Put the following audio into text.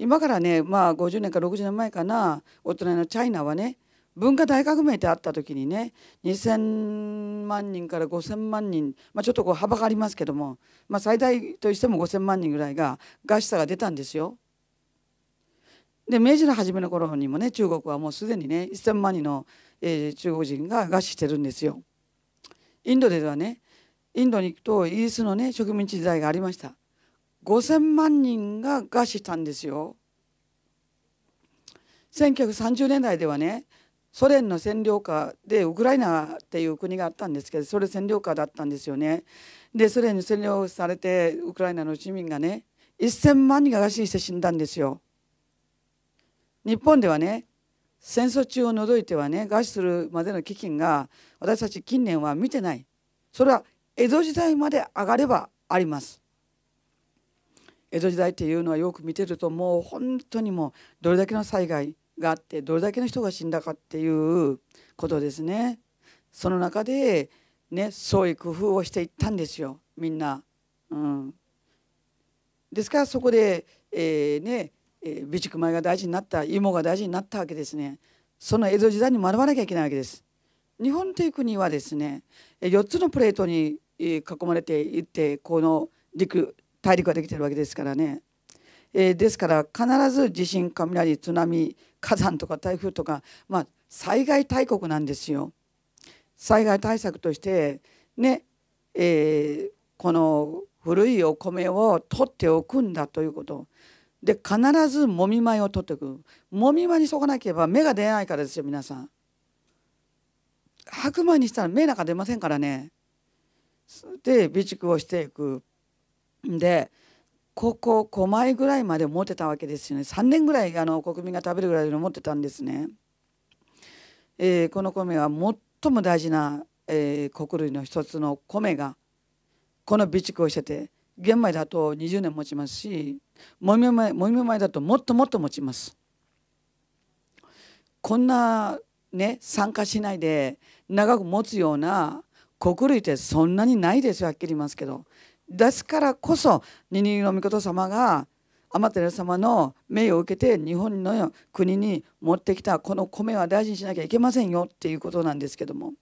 今からねまあ50年か60年前かな大人のチャイナはね文化大革命ってあった時にね2,000万人から5,000万人、まあ、ちょっとこう幅がありますけども、まあ、最大としても5,000万人ぐらいが餓死者が出たんですよ。で明治の初めの頃にもね中国はもうすでにね1,000万人の、えー、中国人が餓死してるんですよ。インドではねインドに行くとイギリスのね植民地時代がありました。5000万人が餓死したんですよ。1930年代ではねソ連の占領下でウクライナっていう国があったんですけどそれ占領下だったんですよね。でソ連に占領されてウクライナの市民がね1,000万人が餓死して死んだんですよ。日本ではね戦争中を除いてはね餓死するまでの基金が私たち近年は見てないそれは江戸時代まで上がればあります。江戸時代っていうのはよく見てるともう本当にもうどれだけの災害があってどれだけの人が死んだかっていうことですね。その中でねそう工夫をしていったんですよみんな。うん、ですからそこで、えー、ね、備蓄米が大事になった芋が大事になったわけですね。その江戸時代に学ばなきゃいけないわけです。日本という国はですね4つのプレートに囲まれていってこの陸大陸ができてるわけですからね、えー、ですから必ず地震雷津波火山とか台風とか、まあ、災害大国なんですよ。災害対策としてね、えー、この古いお米を取っておくんだということで必ずもみ米を取っておくもみ米にしとかなければ芽が出ないからですよ皆さん。白米にしたら芽なんか出ませんからね。で備蓄をしていくでここ5枚ぐらいまで持ってたわけですよね3年ぐらいあの国民が食べるぐらいの持ってたんですね、えー、この米は最も大事な、えー、類の一つの米がこの備蓄をしてて玄米だと20年持ちますしもみ米もみ米だともっともっと持ちますこんなね酸化しないで長く持つような穀類ってそんなにないですよはっきり言いますけどですからこそ二人の御事様が天照様の名誉を受けて日本の国に持ってきたこの米は大事にしなきゃいけませんよっていうことなんですけども。